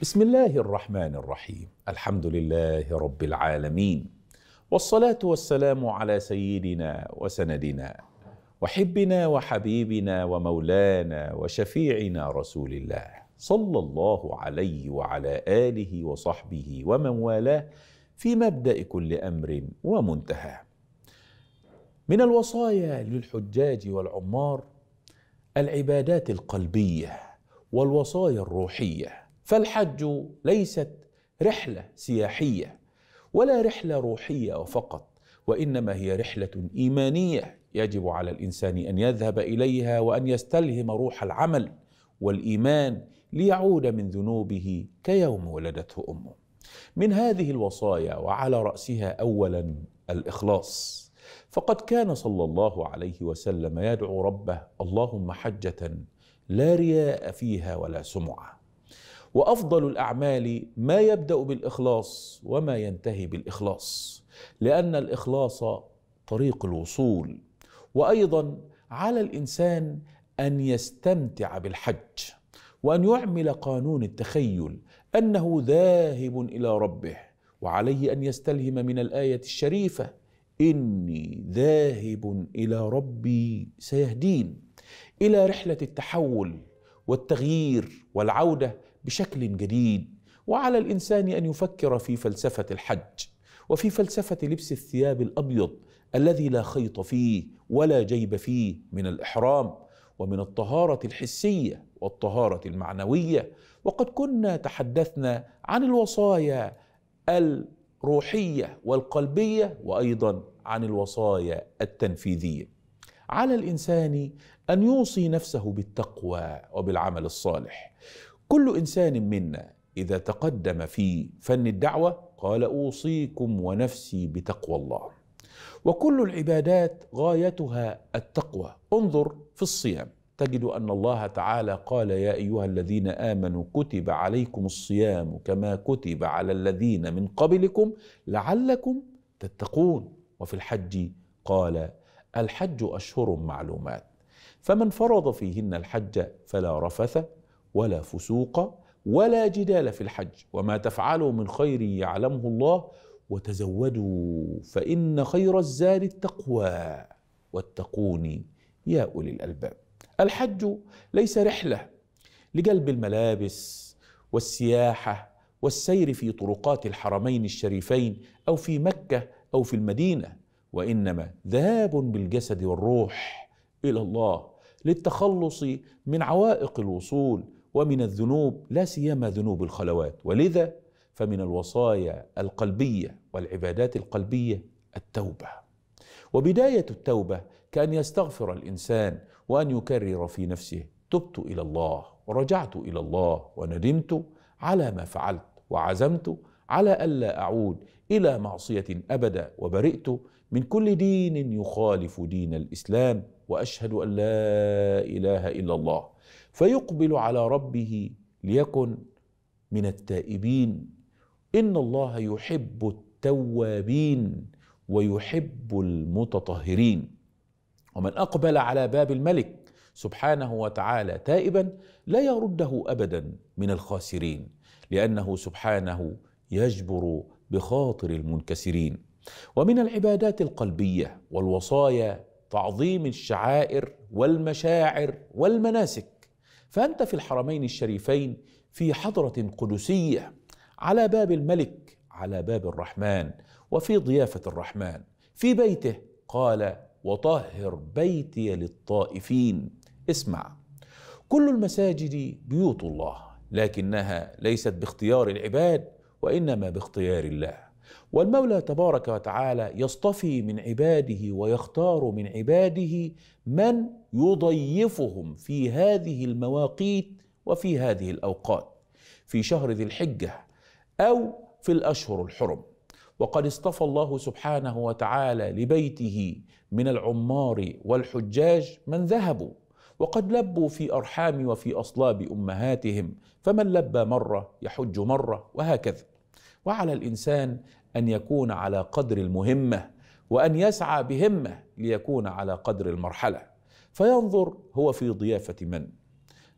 بسم الله الرحمن الرحيم الحمد لله رب العالمين والصلاه والسلام على سيدنا وسندنا وحبنا وحبيبنا ومولانا وشفيعنا رسول الله صلى الله عليه وعلى اله وصحبه ومن والاه في مبدا كل امر ومنتهى من الوصايا للحجاج والعمار العبادات القلبيه والوصايا الروحيه فالحج ليست رحله سياحيه ولا رحله روحيه فقط وانما هي رحله ايمانيه يجب على الانسان ان يذهب اليها وان يستلهم روح العمل والايمان ليعود من ذنوبه كيوم ولدته امه من هذه الوصايا وعلى راسها اولا الاخلاص فقد كان صلى الله عليه وسلم يدعو ربه اللهم حجه لا رياء فيها ولا سمعه وافضل الاعمال ما يبدا بالاخلاص وما ينتهي بالاخلاص لان الاخلاص طريق الوصول وايضا على الانسان ان يستمتع بالحج وان يعمل قانون التخيل انه ذاهب الى ربه وعليه ان يستلهم من الايه الشريفه اني ذاهب الى ربي سيهدين الى رحله التحول والتغيير والعوده بشكل جديد وعلى الانسان ان يفكر في فلسفه الحج وفي فلسفه لبس الثياب الابيض الذي لا خيط فيه ولا جيب فيه من الاحرام ومن الطهاره الحسيه والطهاره المعنويه وقد كنا تحدثنا عن الوصايا الروحيه والقلبيه وايضا عن الوصايا التنفيذيه على الانسان ان يوصي نفسه بالتقوى وبالعمل الصالح كل انسان منا اذا تقدم في فن الدعوه قال اوصيكم ونفسي بتقوى الله وكل العبادات غايتها التقوى انظر في الصيام تجد ان الله تعالى قال يا ايها الذين امنوا كتب عليكم الصيام كما كتب على الذين من قبلكم لعلكم تتقون وفي الحج قال الحج اشهر معلومات فمن فرض فيهن الحج فلا رفث ولا فسوق ولا جدال في الحج وما تفعلوا من خير يعلمه الله وتزودوا فإن خير الزاد التقوى واتقوني يا أولي الألباب الحج ليس رحلة لجلب الملابس والسياحة والسير في طرقات الحرمين الشريفين أو في مكة أو في المدينة وإنما ذهاب بالجسد والروح إلى الله للتخلص من عوائق الوصول ومن الذنوب لا سيما ذنوب الخلوات ولذا فمن الوصايا القلبيه والعبادات القلبيه التوبه وبدايه التوبه كان يستغفر الانسان وان يكرر في نفسه تبت الى الله ورجعت الى الله وندمت على ما فعلت وعزمت على الا اعود الى معصيه ابدا وبرئت من كل دين يخالف دين الاسلام واشهد ان لا اله الا الله فيقبل على ربه ليكن من التائبين ان الله يحب التوابين ويحب المتطهرين ومن اقبل على باب الملك سبحانه وتعالى تائبا لا يرده ابدا من الخاسرين لانه سبحانه يجبر بخاطر المنكسرين ومن العبادات القلبيه والوصايا تعظيم الشعائر والمشاعر والمناسك فأنت في الحرمين الشريفين في حضرة قدسية على باب الملك على باب الرحمن وفي ضيافة الرحمن في بيته قال وطهر بيتي للطائفين اسمع كل المساجد بيوت الله لكنها ليست باختيار العباد وانما باختيار الله والمولى تبارك وتعالى يصطفي من عباده ويختار من عباده من يضيفهم في هذه المواقيت وفي هذه الاوقات في شهر ذي الحجه او في الاشهر الحرم وقد اصطفى الله سبحانه وتعالى لبيته من العمار والحجاج من ذهبوا وقد لبوا في ارحام وفي اصلاب امهاتهم فمن لبى مره يحج مره وهكذا وعلى الانسان ان يكون على قدر المهمه وان يسعى بهمه ليكون على قدر المرحله فينظر هو في ضيافة من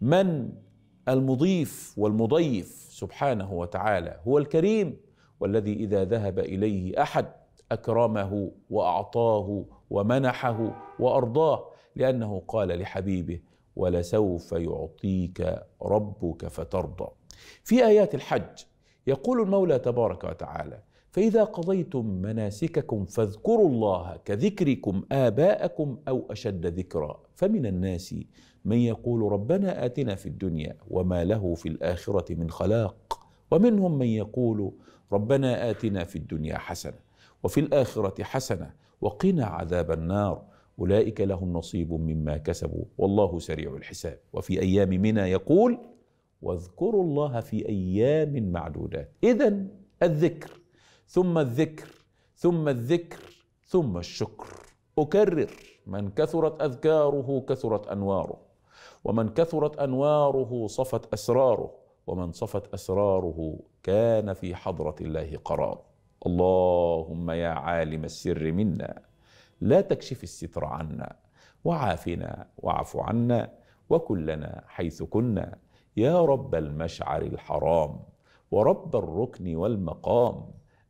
من المضيف والمضيف سبحانه وتعالى هو الكريم والذي إذا ذهب إليه أحد أكرمه وأعطاه ومنحه وأرضاه لأنه قال لحبيبه ولسوف يعطيك ربك فترضى في آيات الحج يقول المولى تبارك وتعالى فإذا قضيتم مناسككم فاذكروا الله كذكركم آباءكم أو أشد ذكرا فمن الناس من يقول ربنا آتنا في الدنيا وما له في الآخرة من خلاق ومنهم من يقول ربنا آتنا في الدنيا حسنة وفي الآخرة حسنة وقنا عذاب النار أولئك لهم نصيب مما كسبوا والله سريع الحساب وفي أيام منى يقول واذكروا الله في أيام معدودات إذا الذكر ثم الذكر ثم الذكر ثم الشكر اكرر من كثرت اذكاره كثرت انواره ومن كثرت انواره صفت اسراره ومن صفت اسراره كان في حضره الله قرار اللهم يا عالم السر منا لا تكشف الستر عنا وعافنا واعف عنا وكلنا حيث كنا يا رب المشعر الحرام ورب الركن والمقام